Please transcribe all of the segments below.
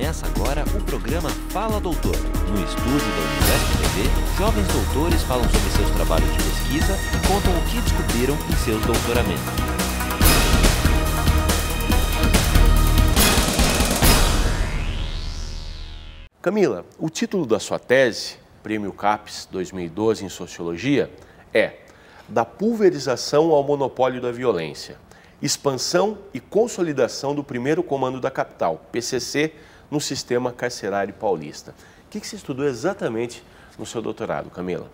Começa agora o programa Fala Doutor. No estúdio da TV. jovens doutores falam sobre seus trabalhos de pesquisa e contam o que descobriram em seus doutoramentos. Camila, o título da sua tese, Prêmio CAPES 2012 em Sociologia, é Da pulverização ao monopólio da violência expansão e consolidação do primeiro comando da capital, PCC, no sistema carcerário paulista. O que, você estudou exatamente no seu doutorado, Camila?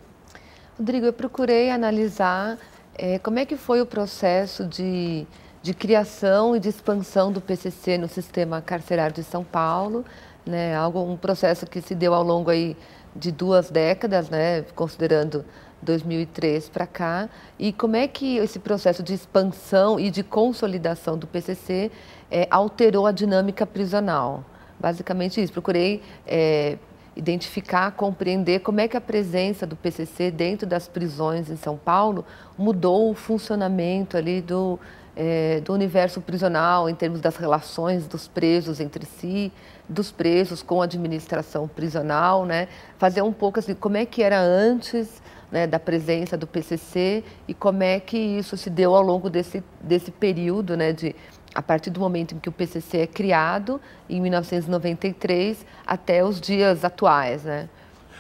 Rodrigo, eu procurei analisar é, como é que foi o processo de, de criação e de expansão do PCC no sistema carcerário de São Paulo, né, algo, um processo que se deu ao longo aí de duas décadas, né, considerando 2003 para cá, e como é que esse processo de expansão e de consolidação do PCC é, eh, alterou a dinâmica prisional basicamente isso. Procurei é, identificar, compreender como é que a presença do PCC dentro das prisões em São Paulo mudou o funcionamento ali do, é, do universo prisional em termos das relações dos presos entre si, dos presos com a administração prisional, né? Fazer um pouco assim, como é que era antes né, da presença do PCC e como é que isso se deu ao longo desse, desse período, né? De, a partir do momento em que o PCC é criado, em 1993, até os dias atuais, né?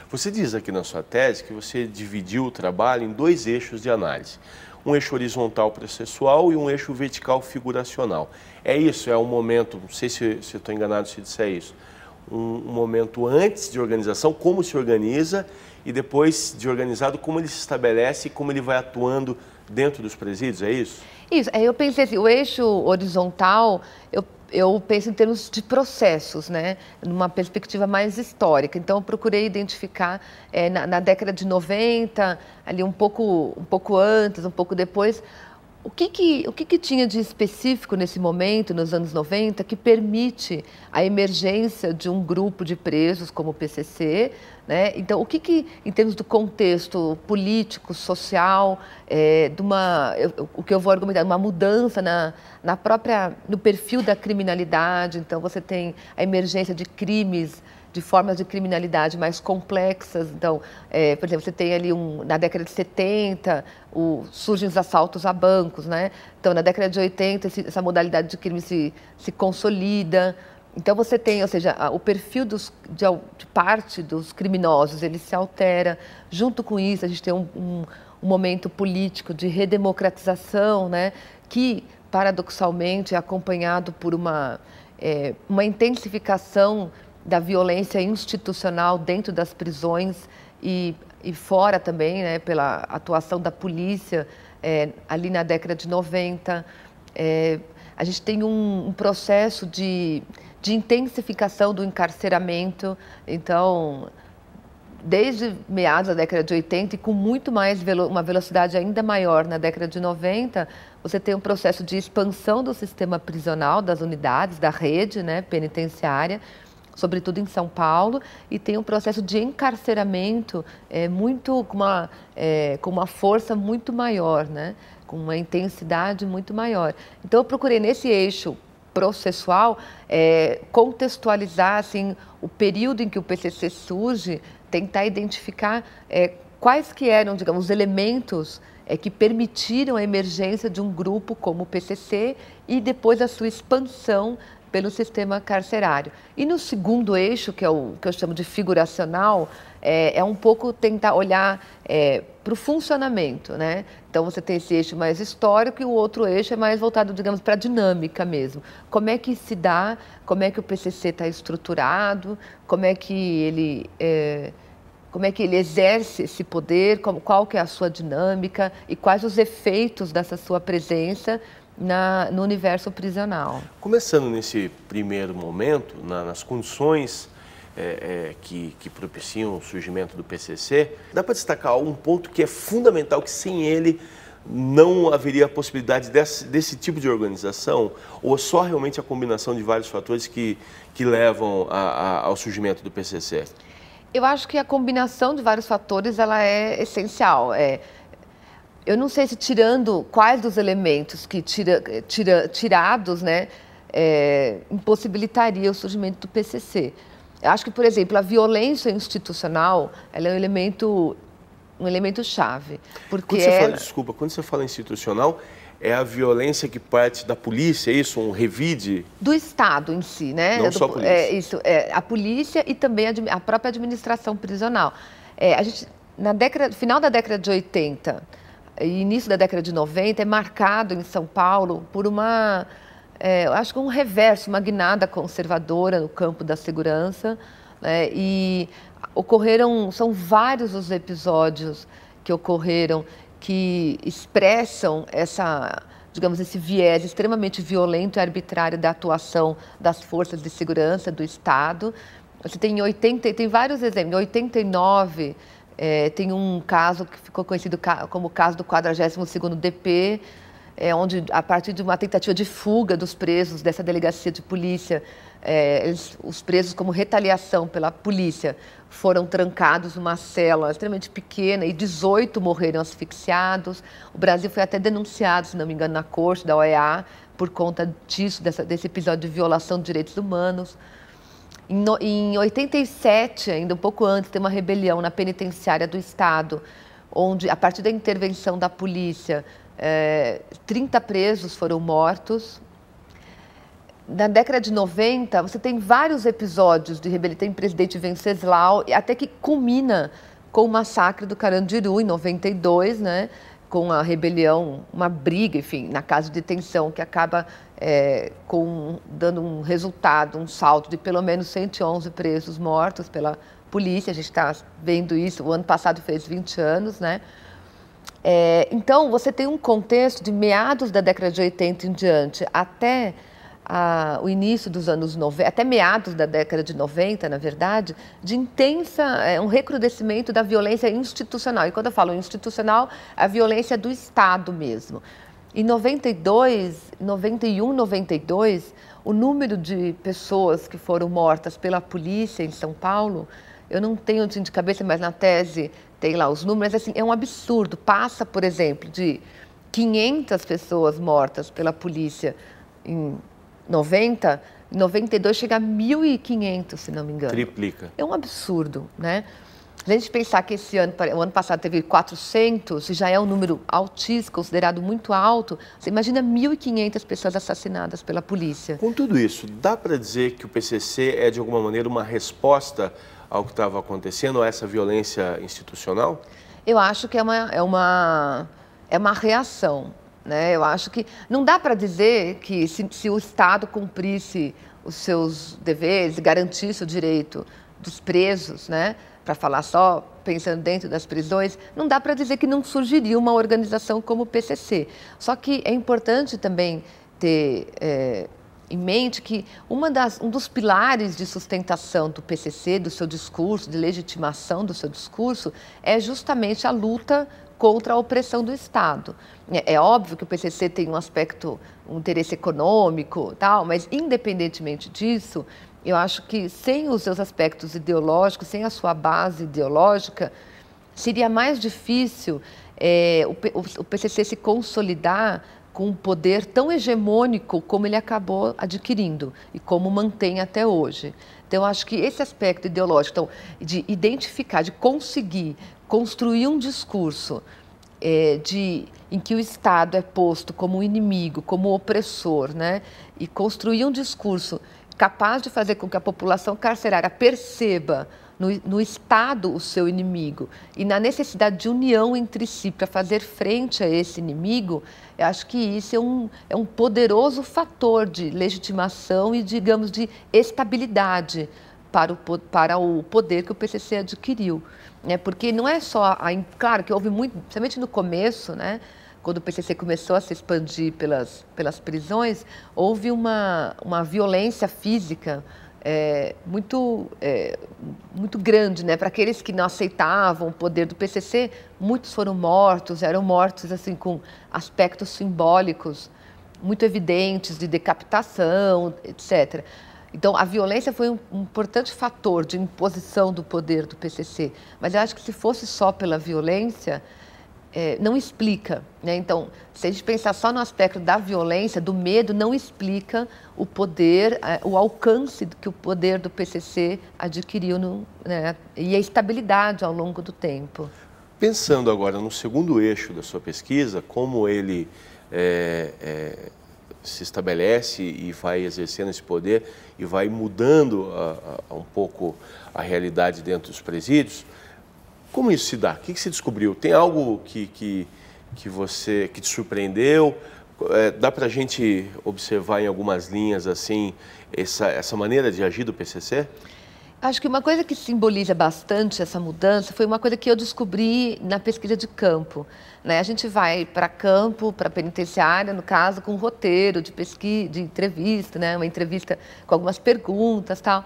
Você diz aqui na sua tese que você dividiu o trabalho em dois eixos de análise. Um eixo horizontal processual e um eixo vertical figuracional. É isso, é um momento, não sei se estou se enganado se disser isso, um, um momento antes de organização, como se organiza, e depois de organizado, como ele se estabelece e como ele vai atuando dentro dos presídios, é isso? Isso, é, eu pensei assim, o eixo horizontal, eu, eu penso em termos de processos, né? Numa perspectiva mais histórica. Então, eu procurei identificar é, na, na, década de 90, ali um pouco, um pouco antes, um pouco depois, o que que, o que que tinha de específico nesse momento, nos anos 90, que permite a emergência de um grupo de presos como o PCC? Né? Então, o que que, em termos do contexto político, social, é, de uma, eu, o que eu vou argumentar, uma mudança na, na própria, no perfil da criminalidade, então você tem a emergência de crimes de formas de criminalidade mais complexas. Então, é, por exemplo, você tem ali um, na década de 70 o, surgem os assaltos a bancos, né? Então, na década de 80 esse, essa modalidade de crime se, se consolida. Então você tem, ou seja, o perfil dos, de, de, parte dos criminosos ele se altera. Junto com isso a gente tem um, um, um momento político de redemocratização, né? Que paradoxalmente é acompanhado por uma é, uma intensificação da violência institucional dentro das prisões e, e fora também, né, pela atuação da polícia é, ali na década de 90. É, a gente tem um, um processo de, de intensificação do encarceramento, então, desde meados da década de 80 e com muito mais velo, uma velocidade ainda maior na década de 90, você tem um processo de expansão do sistema prisional, das unidades, da rede né, penitenciária, sobretudo em São Paulo, e tem um processo de encarceramento é, muito com uma, é, com uma força muito maior, né? com uma intensidade muito maior. Então eu procurei nesse eixo processual é, contextualizar assim o período em que o PCC surge, tentar identificar é, quais que eram, digamos, os elementos é, que permitiram a emergência de um grupo como o PCC e depois a sua expansão pelo sistema carcerário. E no segundo eixo, que é o que eu chamo de figuracional, é, é um pouco tentar olhar é, para o funcionamento, né? Então você tem esse eixo mais histórico e o outro eixo é mais voltado, digamos, para a dinâmica mesmo. Como é que se dá, como é que o PCC está estruturado, como é que ele... É, como é que ele exerce esse poder, como, qual que é a sua dinâmica e quais os efeitos dessa sua presença na, no universo prisional. Começando nesse primeiro momento, na, nas condições é, é, que, que, propiciam o surgimento do PCC, dá para destacar um ponto que é fundamental, que sem ele não haveria a possibilidade desse, desse tipo de organização, ou só realmente a combinação de vários fatores que, que levam a, a, ao surgimento do PCC? Eu acho que a combinação de vários fatores ela é essencial. É, eu não sei se tirando quais dos elementos que tira, tira, tirados, né, é, impossibilitaria o surgimento do PCC. Eu acho que, por exemplo, a violência institucional, ela é um elemento, um elemento chave, porque quando você ela... fala, desculpa, quando você fala institucional, é a violência que parte da polícia, é isso? Um revide? Do Estado em si, né? Não do, só a é polícia. É, isso, é, a polícia e também a, a própria administração prisional. É, a gente, na década, final da década de 80, início da década de 90 é marcado em São Paulo por uma, é, acho que um reverso, uma guinada conservadora no campo da segurança. Né? E ocorreram, são vários os episódios que ocorreram que expressam essa, digamos, esse viés extremamente violento e arbitrário da atuação das forças de segurança do Estado. Você tem 80, tem vários exemplos, 89 é, tem um caso que ficou conhecido como o caso do 42º DP, é, onde a partir de uma tentativa de fuga dos presos dessa delegacia de polícia, é, eles, os presos como retaliação pela polícia foram trancados numa cela extremamente pequena e 18 morreram asfixiados. O Brasil foi até denunciado, se não me engano, na corte da OEA por conta disso, dessa, desse episódio de violação de direitos humanos. Em, no, em 87, ainda um pouco antes, tem uma rebelião na penitenciária do Estado, onde, a partir da intervenção da polícia, é, eh, 30 presos foram mortos. Na década de 90, você tem vários episódios de rebelião. Tem presidente Venceslau, até que culmina com o massacre do Carandiru, em 92, né? com a rebelião, uma briga, enfim, na casa de detenção, que acaba é, com, dando um resultado, um salto de pelo menos 111 presos mortos pela polícia. A gente está vendo isso. O ano passado fez 20 anos, né? É, então, você tem um contexto de meados da década de 80 em diante até a, o início dos anos 90, até meados da década de 90, na verdade, de intensa, é, um recrudescimento da violência institucional. E quando eu falo institucional, é a violência do Estado mesmo. Em 92, 91, 92, o número de pessoas que foram mortas pela polícia em São Paulo, eu não tenho assim de cabeça, mas na tese tem lá os números, assim, é um absurdo. Passa, por exemplo, de 500 pessoas mortas pela polícia em 90, em 92 chega a 1.500, se não me engano. Triplica. É um absurdo, né? a gente pensar que esse ano, o ano passado teve 400, já é um número altíssimo, considerado muito alto, você imagina 1.500 pessoas assassinadas pela polícia. Com tudo isso, dá para dizer que o PCC é, de alguma maneira, uma resposta ao que estava acontecendo, a essa violência institucional? Eu acho que é uma, é uma, é uma reação. Né? Eu acho que não dá para dizer que se, se o Estado cumprisse os seus deveres e garantisse o direito dos presos, né? para falar só pensando dentro das prisões, não dá para dizer que não surgiria uma organização como o PCC. Só que é importante também ter é, em mente que uma das, um dos pilares de sustentação do PCC, do seu discurso, de legitimação do seu discurso, é justamente a luta contra a opressão do Estado. É, é, óbvio que o PCC tem um aspecto, um interesse econômico, tal, mas independentemente disso, eu acho que sem os seus aspectos ideológicos, sem a sua base ideológica, seria mais difícil é, o, o, o PCC se consolidar com um poder tão hegemônico como ele acabou adquirindo e como mantém até hoje. Então, acho que esse aspecto ideológico então, de identificar, de conseguir construir um discurso é, de, em que o Estado é posto como inimigo, como opressor, né? e construir um discurso capaz de fazer com que a população carcerária perceba no, no Estado o seu inimigo e na necessidade de união entre si para fazer frente a esse inimigo, eu acho que isso é um, é um poderoso fator de legitimação e, digamos, de estabilidade para o, para o poder que o PCC adquiriu né? Porque não é só. A, claro que houve muito, principalmente no começo, né? Quando o PCC começou a se expandir pelas, pelas prisões, houve uma, uma violência física é, muito, é, muito grande, né? Para aqueles que não aceitavam o poder do PCC, muitos foram mortos, eram mortos assim com aspectos simbólicos muito evidentes de decapitação, etc. Então, a violência foi um, importante fator de imposição do poder do PCC. Mas eu acho que se fosse só pela violência, é, não explica. Né? Então, se a gente pensar só no aspecto da violência, do medo, não explica o poder, é, o alcance que o poder do PCC adquiriu no, né? e a estabilidade ao longo do tempo. Pensando agora no segundo eixo da sua pesquisa, como ele é, é se estabelece e vai exercendo esse poder e vai mudando a, a, um pouco a realidade dentro dos presídios. Como isso se dá? O que, que se descobriu? Tem algo que, que, que você que te surpreendeu? É, dá para a gente observar em algumas linhas assim essa, essa maneira de agir do PCC? Acho que uma coisa que simboliza bastante essa mudança foi uma coisa que eu descobri na pesquisa de campo. Né? A gente vai para campo, para penitenciária, no caso, com um roteiro de pesquisa, de entrevista, né? uma entrevista com algumas perguntas tal.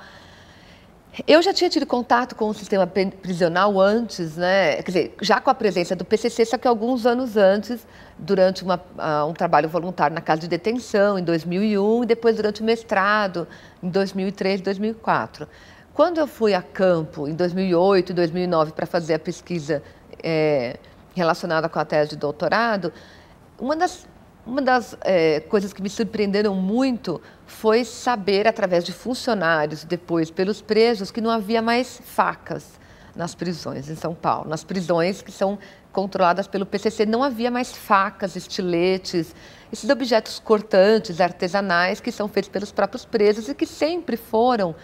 Eu já tinha tido contato com o sistema prisional antes, né? quer dizer, já com a presença do PCC, só que alguns anos antes, durante uma, uh, um trabalho voluntário na casa de detenção, em 2001, e depois durante o mestrado, em 2003, 2004. Quando eu fui a campo em 2008 e 2009 para fazer a pesquisa é, relacionada com a tese de doutorado, uma das, uma das é, coisas que me surpreenderam muito foi saber, através de funcionários, depois pelos presos, que não havia mais facas nas prisões em São Paulo. Nas prisões que são controladas pelo PCC, não havia mais facas, estiletes, esses objetos cortantes, artesanais, que são feitos pelos próprios presos e que sempre foram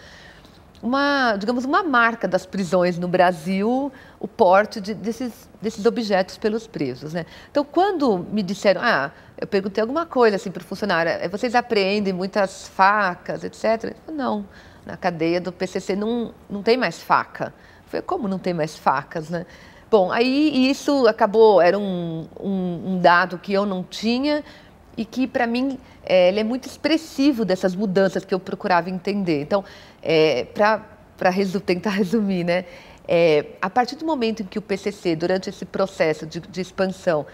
uma, digamos, uma marca das prisões no Brasil, o porte de, desses, desses objetos pelos presos. Né? Então, quando me disseram, ah, eu perguntei alguma coisa assim para o funcionário, eh, vocês apreendem muitas facas, etc. não, na cadeia do PCC não, não tem mais faca. Eu falei, como não tem mais facas, né? Bom, aí isso acabou, era um, um, um dado que eu não tinha, e que, para mim, é, ele é muito expressivo dessas mudanças que eu procurava entender. Então, é, para resu tentar resumir, né? É, a partir do momento em que o PCC, durante esse processo de, de expansão,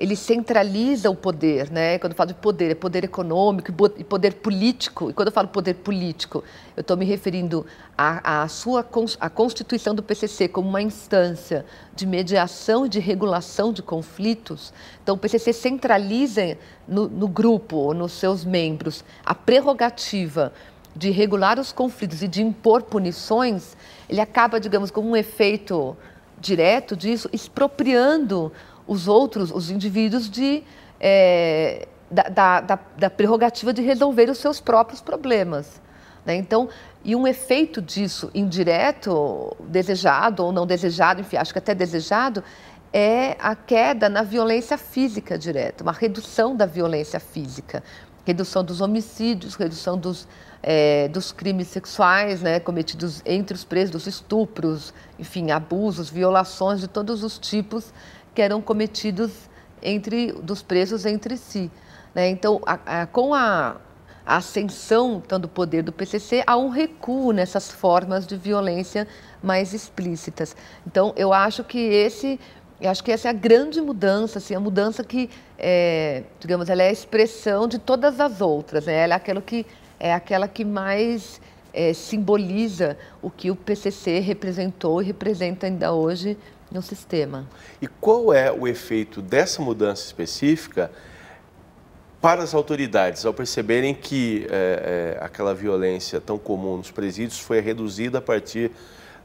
ele centraliza o poder, né? Quando eu falo de poder, é poder econômico e poder político. E quando eu falo poder político, eu estou me referindo à, à sua à constituição do PCC como uma instância de mediação e de regulação de conflitos. Então, o PCC centraliza no, no grupo ou nos seus membros a prerrogativa de regular os conflitos e de impor punições. Ele acaba, digamos, como um efeito direto disso, expropriando os outros, os indivíduos, de, é, da, da, da, da, prerrogativa de resolver os seus próprios problemas. Né? Então, e um efeito disso, indireto, desejado ou não desejado, enfim, acho que até desejado, é a queda na violência física direta, uma redução da violência física, redução dos homicídios, redução dos, é, dos crimes sexuais né, cometidos entre os presos, estupros, enfim, abusos, violações de todos os tipos que eram cometidos entre dos presos entre si. Né? Então, a, a, com a, a ascensão tanto do poder do PCC, há um recuo nessas formas de violência mais explícitas. Então, eu acho que esse eu acho que essa é a grande mudança, assim, a mudança que, é, digamos, ela é a expressão de todas as outras, né? Ela é aquela que, é aquela que mais é, simboliza o que o PCC representou e representa ainda hoje no sistema. E qual é o efeito dessa mudança específica para as autoridades, ao perceberem que é, é, aquela violência tão comum nos presídios foi reduzida a partir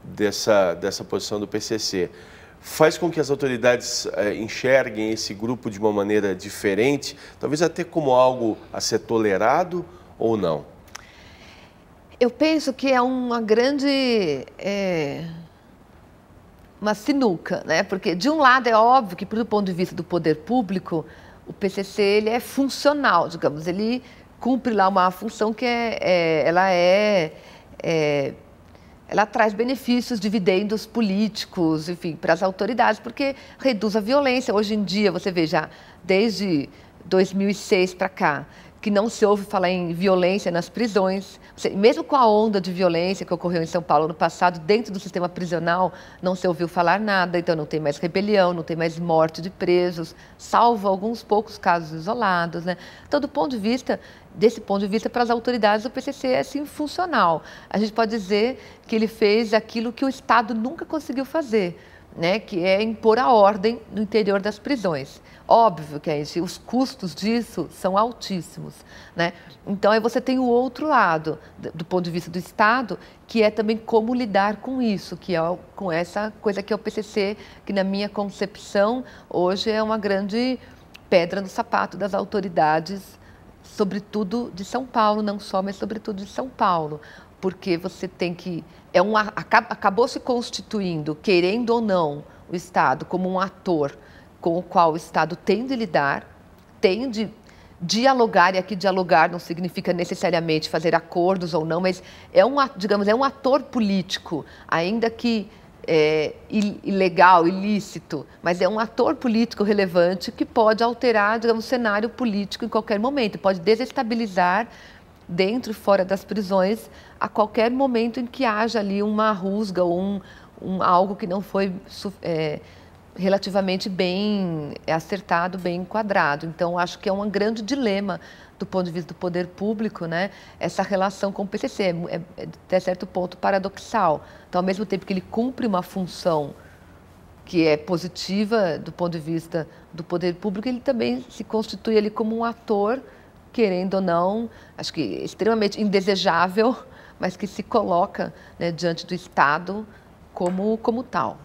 dessa, dessa posição do PCC? Faz com que as autoridades é, enxerguem esse grupo de uma maneira diferente, talvez até como algo a ser tolerado ou não? Eu penso que é uma grande uma sinuca, né? Porque de um lado é óbvio que, do ponto de vista do poder público, o PCC ele é funcional, digamos, ele cumpre lá uma função que é, é ela é, é, ela traz benefícios, dividendos políticos, enfim, para as autoridades, porque reduz a violência. Hoje em dia, você veja, desde 2006 para cá, que não se ouve falar em violência nas prisões. Mesmo com a onda de violência que ocorreu em São Paulo no passado, dentro do sistema prisional, não se ouviu falar nada, então não tem mais rebelião, não tem mais morte de presos, salvo alguns poucos casos isolados. Né? Então, do ponto de vista, desse ponto de vista, para as autoridades, o PCC é sim funcional. A gente pode dizer que ele fez aquilo que o Estado nunca conseguiu fazer né, que é impor a ordem no interior das prisões. Óbvio que gente, é os custos disso são altíssimos. Né? Então, aí você tem o outro lado, do ponto de vista do Estado, que é também como lidar com isso, que é com essa coisa que é o PCC, que na minha concepção hoje é uma grande pedra no sapato das autoridades, sobretudo de São Paulo, não só, mas sobretudo de São Paulo, porque você tem que é um, acabou se constituindo, querendo ou não, o Estado como um ator com o qual o Estado tem de lidar, tem de dialogar, e aqui dialogar não significa necessariamente fazer acordos ou não, mas é um, digamos, é um ator político, ainda que é, ilegal, ilícito, mas é um ator político relevante que pode alterar, digamos, o cenário político em qualquer momento, pode desestabilizar dentro e fora das prisões, a qualquer momento em que haja ali uma rusga ou um, um algo que não foi é, relativamente bem acertado, bem enquadrado. Então, acho que é um grande dilema do ponto de vista do poder público, né? Essa relação com o PCC é, é até certo ponto paradoxal. Então, ao mesmo tempo que ele cumpre uma função que é positiva do ponto de vista do poder público, ele também se constitui ali como um ator querendo ou não, acho que extremamente indesejável, mas que se coloca né, diante do Estado como, como tal.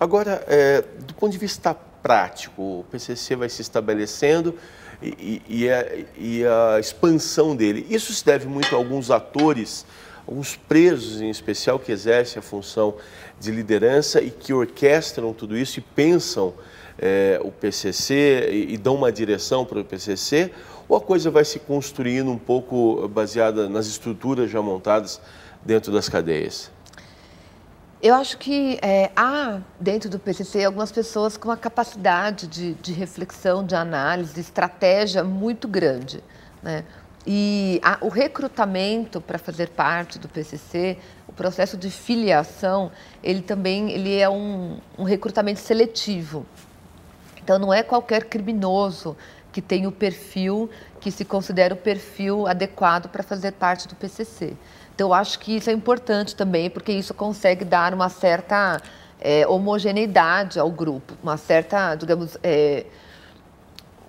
Agora, é, do ponto de vista prático, o PCC vai se estabelecendo e, e, e, a, é, e a expansão dele. Isso se deve muito a alguns atores os presos em especial que exercem a função de liderança e que orquestram tudo isso e pensam é, o PCC e, e, dão uma direção para o PCC, ou a coisa vai se construindo um pouco eh, baseada nas estruturas já montadas dentro das cadeias? Eu acho que é, há dentro do PCC algumas pessoas com uma capacidade de, de reflexão, de análise, de estratégia muito grande. Né? E a, o recrutamento para fazer parte do PCC, o processo de filiação, ele também ele é um, um recrutamento seletivo. Então, não é qualquer criminoso que tem o perfil, que se considera o perfil adequado para fazer parte do PCC. Então, eu acho que isso é importante também, porque isso consegue dar uma certa é, homogeneidade ao grupo, uma certa, digamos, é,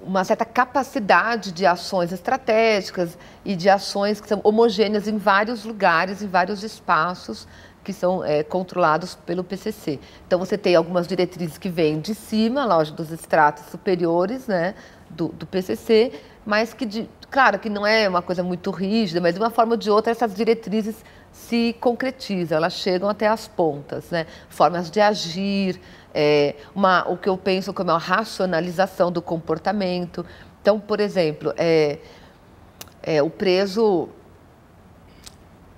uma certa capacidade de ações estratégicas e de ações que são homogêneas em vários lugares, em vários espaços que são é, controlados pelo PCC. Então você tem algumas diretrizes que vêm de cima, lá dos estratos superiores, né, do, do PCC, mas que, de, claro, que não é uma coisa muito rígida, mas de uma forma ou de outra essas diretrizes se concretizam, elas chegam até as pontas, né, formas de agir, é, uma, o que eu penso como é uma racionalização do comportamento. Então, por exemplo, é, é, o preso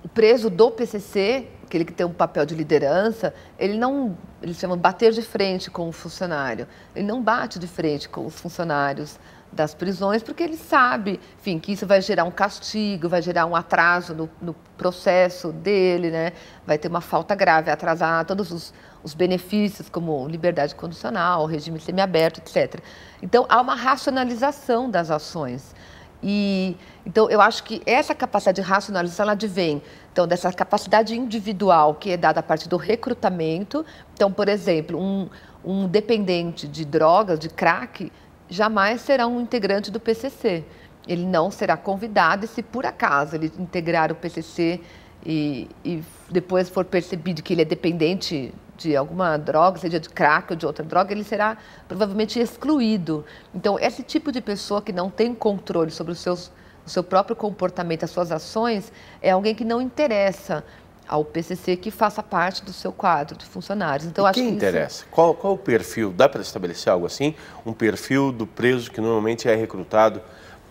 o preso do PCC, aquele que tem um papel de liderança, ele não ele chama bater de frente com o funcionário. Ele não bate de frente com os funcionários das prisões, porque ele sabe, enfim, que isso vai gerar um castigo, vai gerar um atraso no, no processo dele, né? Vai ter uma falta grave, atrasar todos os, os benefícios, como liberdade condicional, regime semiaberto, etc. Então, há uma racionalização das ações. E então eu acho que essa capacidade de racionalização ela advém então dessa capacidade individual que é dada a partir do recrutamento. Então, por exemplo, um, um dependente de drogas, de crack, jamais será um integrante do PCC. Ele não será convidado e se por acaso ele integrar o PCC e, e depois for percebido que ele é dependente de alguma droga, seja de crack ou de outra droga, ele será provavelmente excluído. Então, esse tipo de pessoa que não tem controle sobre os seus, o seu próprio comportamento, as suas ações, é alguém que não interessa ao PCC que faça parte do seu quadro de funcionários. Então, e acho quem que interessa? Isso... Qual, qual o perfil? Dá para estabelecer algo assim? Um perfil do preso que normalmente é recrutado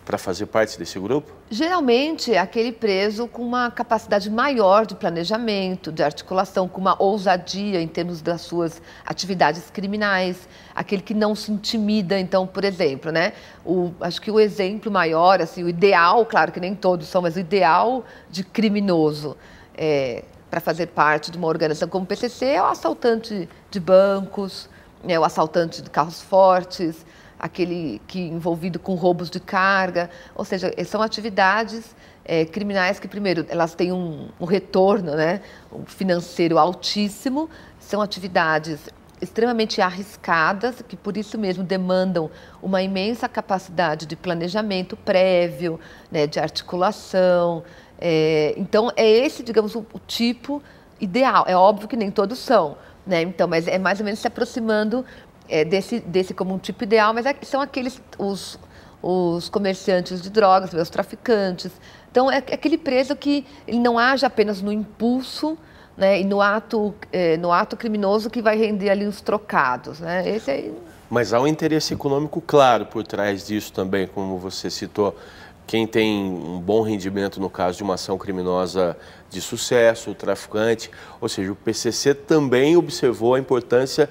para fazer parte desse grupo? Geralmente, é aquele preso com uma capacidade maior de planejamento, de articulação, com uma ousadia em termos das suas atividades criminais, aquele que não se intimida. Então, por exemplo, né, o, acho que o exemplo maior, assim, o ideal, claro que nem todos são, mas o ideal de criminoso é, para fazer parte de uma organização como o PCC é o assaltante de bancos, é o assaltante de carros fortes, aquele que envolvido com roubos de carga, ou seja, eh, são atividades é, criminais que primeiro elas têm um, um retorno, né, um financeiro altíssimo, são atividades extremamente arriscadas, que por isso mesmo demandam uma imensa capacidade de planejamento prévio, né, de articulação, é, então, é esse, digamos, o, o, tipo ideal. É óbvio que nem todos são, né? Então, mas é mais ou menos se aproximando é, desse, desse como um tipo ideal, mas são aqueles, os, os comerciantes de drogas, os traficantes. Então, é, é aquele preso que ele não age apenas no impulso, né, e no ato, é, no ato criminoso que vai render ali os trocados. Né? Esse aí... Mas há um interesse econômico claro por trás disso também, como você citou quem tem um bom rendimento no caso de uma ação criminosa de sucesso, o traficante, ou seja, o PCC também observou a importância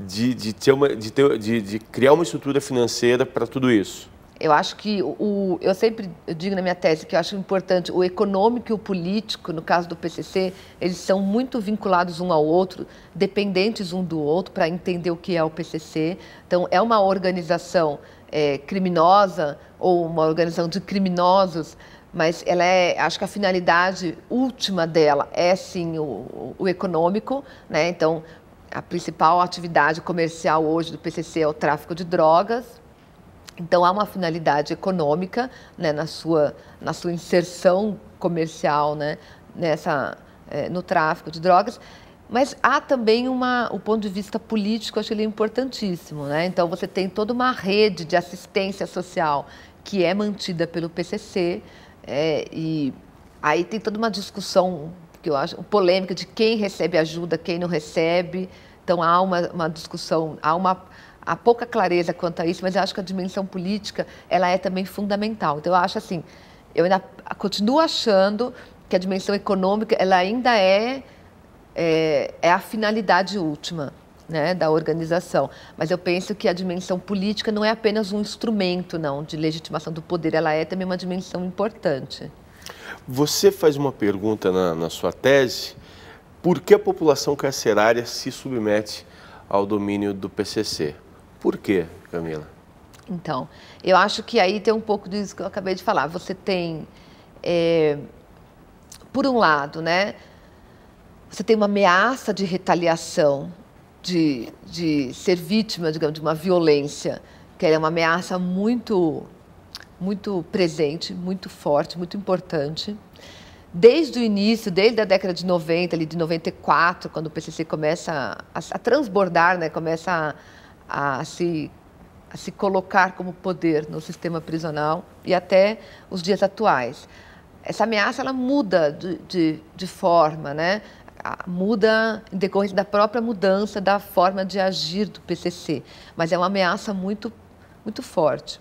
de, de, ter uma, de, ter, de, de criar uma estrutura financeira para tudo isso. Eu acho que o, eu sempre digo na minha tese que eu acho importante o econômico e o político, no caso do PCC, eles são muito vinculados um ao outro, dependentes um do outro para entender o que é o PCC. Então é uma organização é, criminosa ou uma organização de criminosos, mas ela é, acho que a finalidade última dela é sim o, o econômico, né? Então a principal atividade comercial hoje do PCC é o tráfico de drogas. Então há uma finalidade econômica né, na sua na sua inserção comercial, né? Nessa é, no tráfico de drogas mas há também uma, o ponto de vista político, acho que ele é importantíssimo. Né? Então, você tem toda uma rede de assistência social que é mantida pelo PCC, é, e aí tem toda uma discussão, que eu acho, polêmica de quem recebe ajuda, quem não recebe. Então, há uma, uma discussão, há uma há pouca clareza quanto a isso, mas eu acho que a dimensão política ela é também fundamental. Então, eu acho assim, eu ainda continuo achando que a dimensão econômica ela ainda é é, é a finalidade última. Né, da organização. Mas eu penso que a dimensão política não é apenas um instrumento, não, de legitimação do poder, ela é também uma dimensão importante. Você faz uma pergunta na, na sua tese, por que a população carcerária se submete ao domínio do PCC? Por quê, Camila? Então, eu acho que aí tem um pouco disso que eu acabei de falar. Você tem, é, por um lado, né, você tem uma ameaça de retaliação, de, de ser vítima, digamos, de uma violência, que é uma ameaça muito, muito presente, muito forte, muito importante. Desde o início, desde a década de 90, ali de 94, quando o PCC começa a, a transbordar, né, começa a, a, a se a se colocar como poder no sistema prisional e até os dias atuais. Essa ameaça ela muda de, de, de forma, né? muda em decorrência da própria mudança da forma de agir do PCC, mas é uma ameaça muito, muito forte.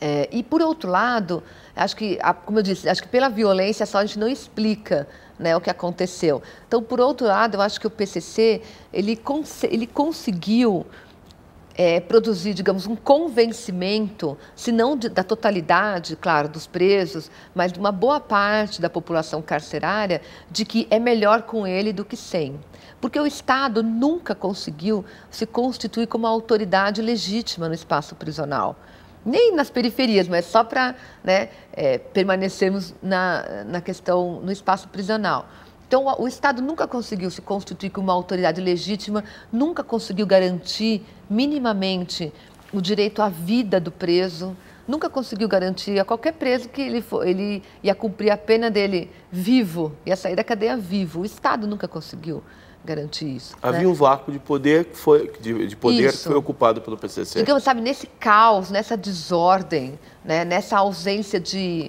É, e por outro lado, acho que, como eu disse, acho que pela violência só a gente não explica né, o que aconteceu. Então, por outro lado, eu acho que o PCC ele, cons ele conseguiu é, produzir, digamos, um convencimento, se não de, da totalidade, claro, dos presos, mas de uma boa parte da população carcerária, de que é melhor com ele do que sem. Porque o Estado nunca conseguiu se constituir como uma autoridade legítima no espaço prisional. Nem nas periferias, mas só para né, é, permanecermos na, na questão, no espaço prisional. Então, o Estado nunca conseguiu se constituir como uma autoridade legítima, nunca conseguiu garantir minimamente o direito à vida do preso, nunca conseguiu garantir a qualquer preso que ele, for, ele ia cumprir a pena dele vivo, ia sair da cadeia vivo. O Estado nunca conseguiu garantir isso. Né? Havia né? um vácuo de poder que foi, de, de poder que foi ocupado pelo PCC. Digamos, sabe, nesse caos, nessa desordem, né, nessa ausência de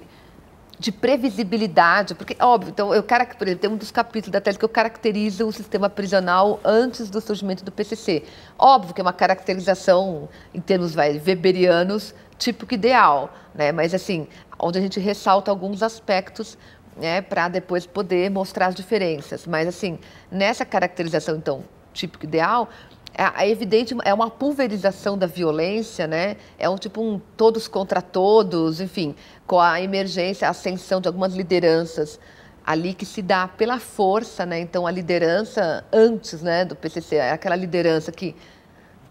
de previsibilidade, porque, óbvio, então, eu, por exemplo, tem um dos capítulos da tese que eu caracterizo o sistema prisional antes do surgimento do PCC. Óbvio que é uma caracterização, em termos vai, weberianos, típico ideal, né? mas, assim, onde a gente ressalta alguns aspectos né, para depois poder mostrar as diferenças. Mas, assim, nessa caracterização, então, típico ideal, é, é, evidente, é uma pulverização da violência, né? É um tipo um todos contra todos, enfim, com a emergência, a ascensão de algumas lideranças ali que se dá pela força, né? Então a liderança antes, né, do PCC, é aquela liderança que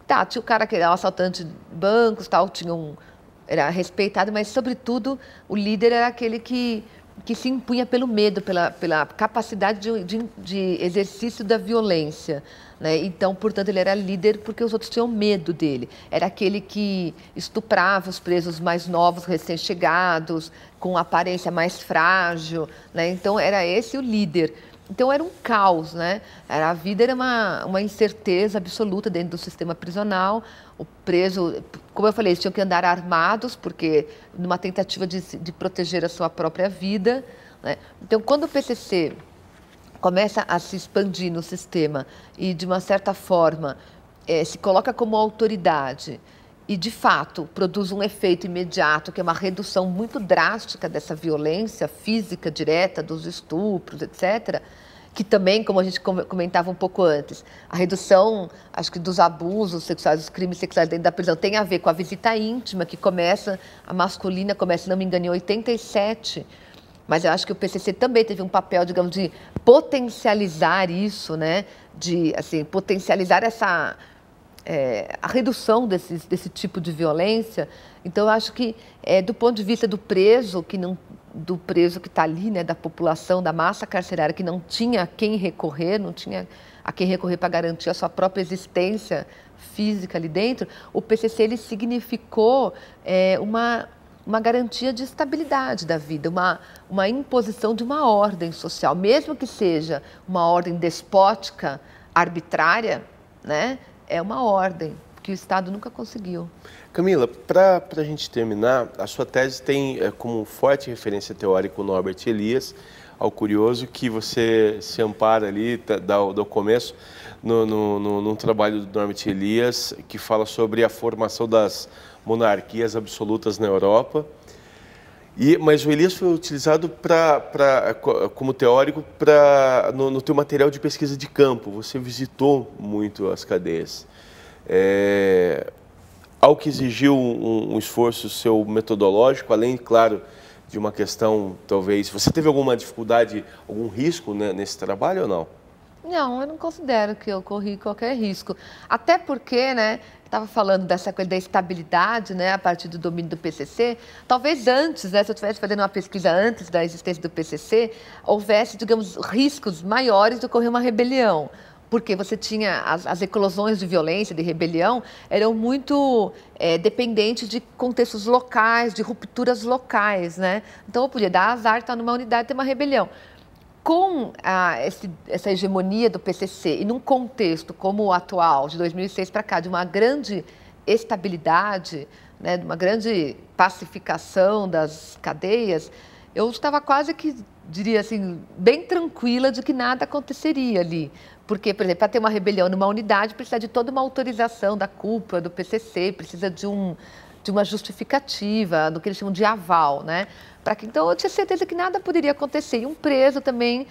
tá, tinha o cara que era assaltante de bancos, tal, tinha um era respeitado, mas sobretudo o líder era aquele que que se impunha pelo medo, pela, pela capacidade de, de, de exercício da violência. Né? Então, portanto, ele era líder porque os outros tinham medo dele. Era aquele que estuprava os presos mais novos, recém-chegados, com aparência mais frágil. Né? Então, era esse o líder. Então era um caos, né? Era, a vida era uma, uma incerteza absoluta dentro do sistema prisional. O preso, como eu falei, eles tinham que andar armados, porque numa tentativa de, de proteger a sua própria vida. Né? Então, quando o PCC começa a se expandir no sistema e, de uma certa forma, é, se coloca como autoridade e, de fato, produz um efeito imediato, que é uma redução muito drástica dessa violência física direta, dos estupros, etc., que também, como a gente comentava um pouco antes, a redução, acho que, dos abusos sexuais, dos crimes sexuais dentro da prisão tem a ver com a visita íntima, que começa, a masculina começa, se não me engano, em 87. Mas eu acho que o PCC também teve um papel, digamos, de potencializar isso, né? De, assim, potencializar essa é, a redução desse, desse tipo de violência. Então, eu acho que, é, do ponto de vista do preso, que não, do preso que está ali, né, da população, da massa carcerária, que não tinha a quem recorrer, não tinha a quem recorrer para garantir a sua própria existência física ali dentro, o PCC ele significou é, uma, uma garantia de estabilidade da vida, uma, uma imposição de uma ordem social, mesmo que seja uma ordem despótica, arbitrária, né? é uma ordem que o Estado nunca conseguiu. Camila, para a gente terminar, a sua tese tem é, como forte referência teórica o Norbert Elias, ao curioso que você se ampara ali, tá, dá, o começo, no, no, no, num trabalho do Norbert Elias, que fala sobre a formação das monarquias absolutas na Europa e, mas o Elias foi utilizado pra, pra como teórico pra, no, no teu material de pesquisa de campo. Você visitou muito as cadeias. É, ao que exigiu um, um, esforço seu metodológico, além, claro, de uma questão, talvez... Você teve alguma dificuldade, algum risco né, nesse trabalho ou não? Não, eu não considero que eu corri qualquer risco. Até porque, né, estava falando dessa coisa da estabilidade, né, a partir do domínio do PCC, talvez antes, né, se eu estivesse fazendo uma pesquisa antes da existência do PCC, houvesse, digamos, riscos maiores de ocorrer uma rebelião porque você tinha as, as, eclosões de violência, de rebelião, eram muito é, dependentes de contextos locais, de rupturas locais, né? Então, eu podia dar azar estar tá numa unidade ter uma rebelião com esse, essa hegemonia do PCC e num contexto como o atual, de 2006 para cá, de uma grande estabilidade, né, de uma grande pacificação das cadeias, eu estava quase que, diria assim, bem tranquila de que nada aconteceria ali. Porque, por exemplo, para ter uma rebelião numa unidade, precisa de toda uma autorização da cúpula, do PCC, precisa de, um, de uma justificativa, do que eles chamam de aval, né? para que, então eu tinha certeza que nada poderia acontecer. E um preso também.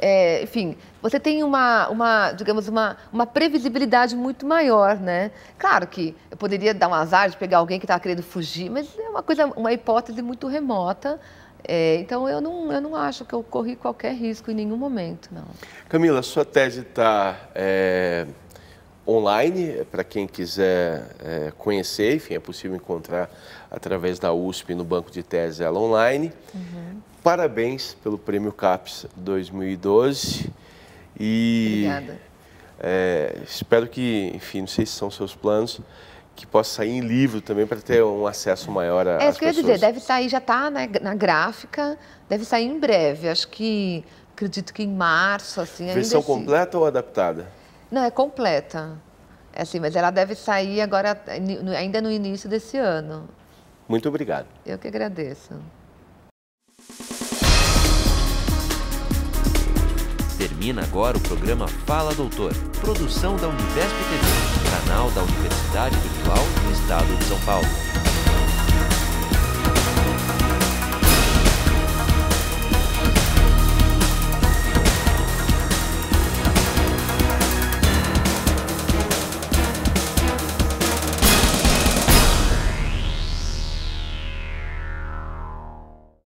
É, enfim, você tem uma, uma digamos, uma, uma, previsibilidade muito maior, né? Claro que eu poderia dar um azar de pegar alguém que estava querendo fugir, mas é uma coisa, uma hipótese muito remota. É, então eu não, eu não acho que eu corri qualquer risco em nenhum momento, não. Camila, sua tese está é online, é, para quem quiser é, conhecer, enfim, é possível encontrar através da USP no banco de tese ela online. Uhum. Parabéns pelo Prêmio CAPES 2012 e Obrigada. É, espero que, enfim, não sei se são seus planos, que possa sair em livro também para ter um acesso maior a. É, isso que eu ia dizer, deve tá aí, já está na, né, na gráfica, deve sair em breve, acho que, acredito que em março, assim. Versão completa ou adaptada? Não, é completa. É assim, mas ela deve sair agora, ainda no início desse ano. Muito obrigado. Eu que agradeço. Termina agora o programa Fala Doutor, produção da Univesp TV, canal da Universidade Virtual do Estado de São Paulo.